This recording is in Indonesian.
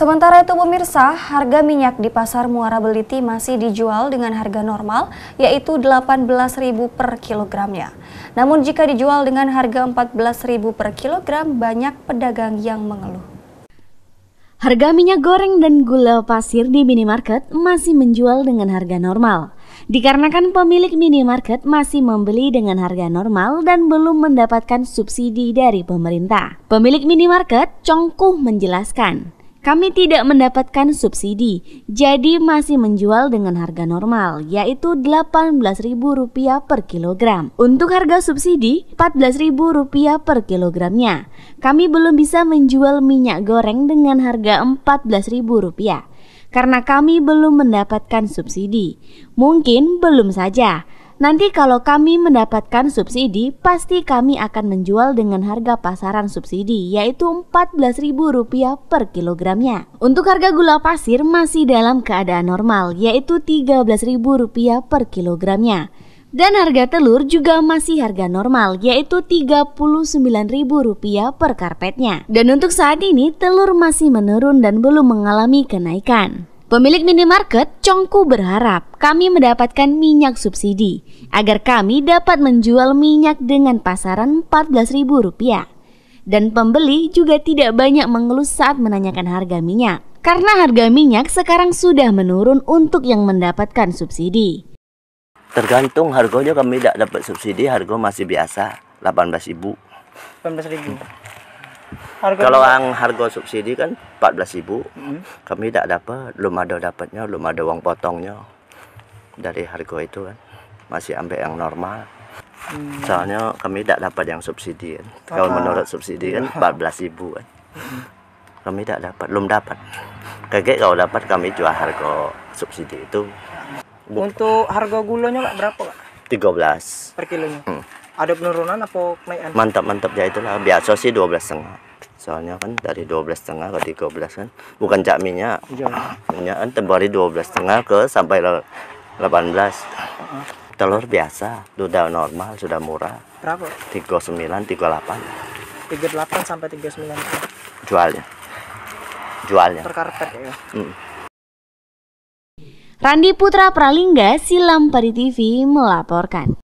Sementara itu pemirsa, harga minyak di pasar Muara Beliti masih dijual dengan harga normal yaitu Rp18.000 per kilogramnya. Namun jika dijual dengan harga Rp14.000 per kilogram, banyak pedagang yang mengeluh. Harga minyak goreng dan gula pasir di minimarket masih menjual dengan harga normal. Dikarenakan pemilik minimarket masih membeli dengan harga normal dan belum mendapatkan subsidi dari pemerintah. Pemilik minimarket, Congkuh menjelaskan, kami tidak mendapatkan subsidi, jadi masih menjual dengan harga normal, yaitu Rp18.000 per kilogram. Untuk harga subsidi, Rp14.000 per kilogramnya. Kami belum bisa menjual minyak goreng dengan harga Rp14.000 karena kami belum mendapatkan subsidi. Mungkin belum saja, Nanti kalau kami mendapatkan subsidi, pasti kami akan menjual dengan harga pasaran subsidi, yaitu Rp14.000 per kilogramnya. Untuk harga gula pasir masih dalam keadaan normal, yaitu Rp13.000 per kilogramnya. Dan harga telur juga masih harga normal, yaitu Rp39.000 per karpetnya. Dan untuk saat ini, telur masih menurun dan belum mengalami kenaikan. Pemilik minimarket, Congku berharap kami mendapatkan minyak subsidi agar kami dapat menjual minyak dengan pasaran Rp14.000. Dan pembeli juga tidak banyak mengeluh saat menanyakan harga minyak karena harga minyak sekarang sudah menurun untuk yang mendapatkan subsidi. Tergantung harganya kami tidak dapat subsidi, harga masih biasa 18.000. 18.000. Harga kalau yang harga subsidi kan ribu Hmm. Kami tidak dapat, belum ada dapatnya, belum ada uang potongnya. Dari harga itu kan masih ambek yang normal. Hmm. Soalnya kami tidak dapat yang subsidi kan. Kalau ah. menurut subsidi kan 14 mm-hmm. ribu kan. Hmm. Kami tidak dapat, belum dapat. Kaget kalau dapat kami jual harga subsidi itu. Untuk harga gulonya berapa Kak? 13 per kilonya. Hmm ada penurunan apa kenaikan mantap mantap ya itulah biasa sih dua belas setengah soalnya kan dari dua belas setengah ke tiga belas kan bukan cak minyak iya. minyak kan tembari belas setengah ke sampai delapan uh -huh. telur biasa sudah normal sudah murah berapa Tiga tiga sembilan, delapan. Tiga delapan sampai tiga sembilan. jualnya jualnya terkarpet ya hmm. Randi Putra Pralingga, Silam Pari TV melaporkan.